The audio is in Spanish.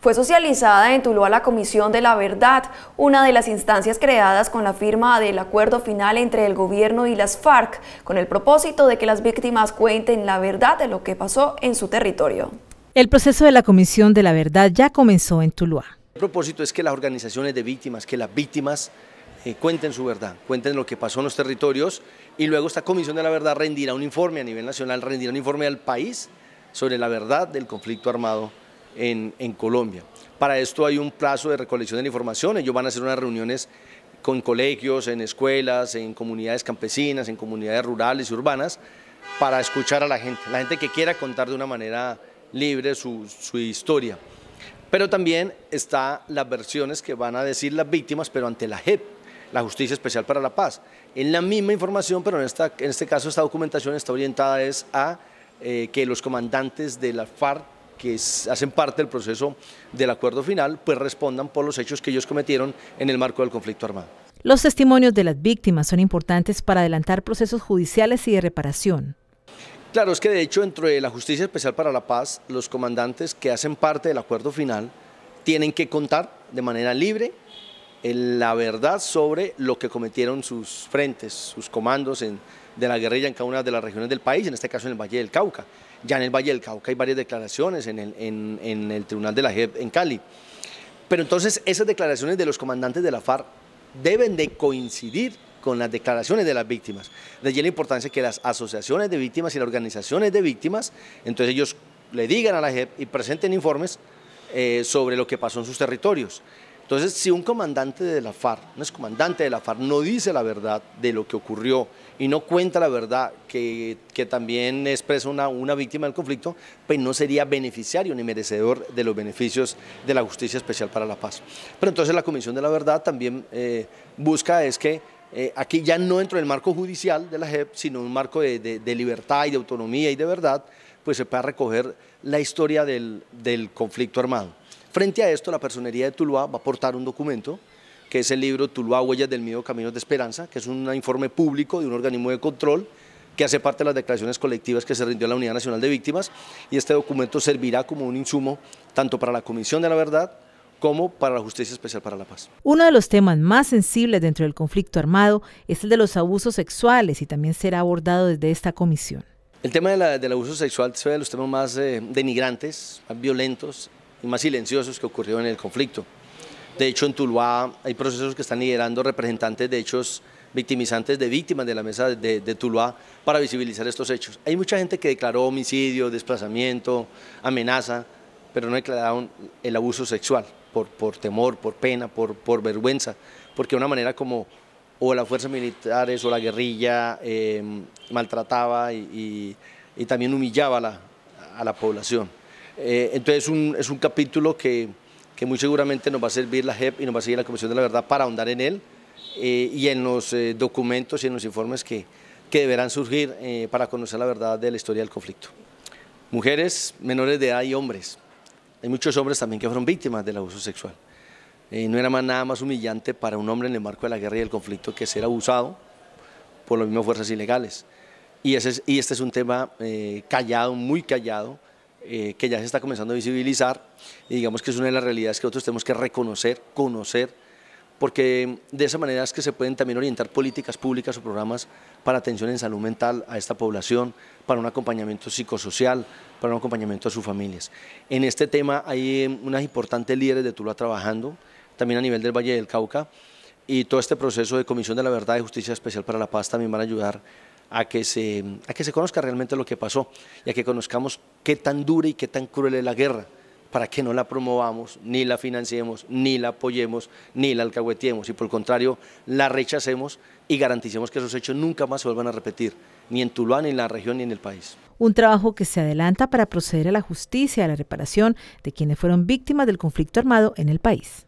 Fue socializada en Tuluá la Comisión de la Verdad, una de las instancias creadas con la firma del acuerdo final entre el gobierno y las FARC, con el propósito de que las víctimas cuenten la verdad de lo que pasó en su territorio. El proceso de la Comisión de la Verdad ya comenzó en Tuluá. El propósito es que las organizaciones de víctimas, que las víctimas eh, cuenten su verdad, cuenten lo que pasó en los territorios y luego esta Comisión de la Verdad rendirá un informe a nivel nacional, rendirá un informe al país sobre la verdad del conflicto armado en, Colombia. Para esto hay un plazo de recolección de información, ellos van a hacer unas reuniones con colegios, en escuelas, en comunidades campesinas, en comunidades rurales y urbanas, para escuchar a la gente, la gente que quiera contar de una manera libre su, historia. Pero también está las versiones que van a decir las víctimas, pero ante la JEP, la Justicia Especial para la Paz. En la misma información, pero en, esta, en este caso esta documentación está orientada es a eh, que los comandantes de la FARC que hacen parte del proceso del acuerdo final, pues respondan por los hechos que ellos cometieron en el marco del conflicto armado. Los testimonios de las víctimas son importantes para adelantar procesos judiciales y de reparación. Claro, es que de hecho dentro de la Justicia Especial para la Paz, los comandantes que hacen parte del acuerdo final tienen que contar de manera libre la verdad sobre lo que cometieron sus frentes, sus comandos de la guerrilla en cada una de las regiones del país, en este caso en el Valle del Cauca. Ya en el Valle del Cauca hay varias declaraciones en el, Tribunal de la JEP en Cali. Pero entonces esas declaraciones de los comandantes de la FARC deben de coincidir con las declaraciones de las víctimas. De allí la importancia que las asociaciones de víctimas y las organizaciones de víctimas, entonces ellos le digan a la JEP y presenten informes eh, sobre lo que pasó en sus territorios. Entonces, si un comandante de la FARC, un excomandante de la FARC, no dice la verdad de lo que ocurrió y no cuenta la verdad que, también expresa una, víctima del conflicto, pues no sería beneficiario ni merecedor de los beneficios de la Justicia Especial para la Paz. Pero entonces la Comisión de la Verdad también eh, busca es que eh, aquí ya no dentro del marco judicial de la JEP, sino un marco de, libertad y de autonomía y de verdad, pues se pueda recoger la historia del conflicto armado. Frente a esto, la Personería de Tuluá va a aportar un documento que es el libro Tuluá, Huellas del Miedo, Caminos de Esperanza, que es un informe público de un organismo de control que hace parte de las declaraciones colectivas que se rindió la Unidad Nacional de Víctimas y este documento servirá como un insumo tanto para la Comisión de la Verdad como para la Justicia Especial para la Paz. Uno de los temas más sensibles dentro del conflicto armado es el de los abusos sexuales y también será abordado desde esta comisión. El tema del abuso sexual es uno de los temas más eh, denigrantes, más violentos y más silenciosos que ocurrieron en el conflicto. De hecho, en Tuluá hay procesos que están liderando representantes de hechos victimizantes de víctimas de la mesa de, Tuluá para visibilizar estos hechos. Hay mucha gente que declaró homicidio, desplazamiento, amenaza, pero no declararon el abuso sexual por, temor, por pena, por, vergüenza, porque de una manera como o las fuerzas militares o la guerrilla eh, maltrataba y, también humillaba a la población. Eh, entonces es un capítulo que, muy seguramente nos va a servir la JEP y nos va a seguir la Comisión de la Verdad para ahondar en él eh, y en los eh, documentos y en los informes que, deberán surgir para conocer la verdad de la historia del conflicto. Mujeres, menores de edad y hombres. Hay muchos hombres también que fueron víctimas del abuso sexual. no era nada más humillante para un hombre en el marco de la guerra y del conflicto que ser abusado por las mismas fuerzas ilegales. y este es un tema callado, muy callado, eh, que ya se está comenzando a visibilizar y digamos que es una de las realidades que nosotros tenemos que reconocer, conocer, porque de esa manera es que se pueden también orientar políticas públicas o programas para atención en salud mental a esta población, para un acompañamiento psicosocial, para un acompañamiento a sus familias. En este tema hay eh, unas importantes líderes de Tula trabajando, también a nivel del Valle del Cauca, y todo este proceso de Comisión de la Verdad y Justicia Especial para la Paz también van a ayudar a que, se, conozca realmente lo que pasó y a que conozcamos qué tan dura y qué tan cruel es la guerra para que no la promovamos, ni la financiemos, ni la apoyemos, ni la alcahueteemos y por el contrario la rechacemos y garanticemos que esos hechos nunca más se vuelvan a repetir, ni en Tuluán, ni en la región, ni en el país. Un trabajo que se adelanta para proceder a la justicia, a la reparación de quienes fueron víctimas del conflicto armado en el país.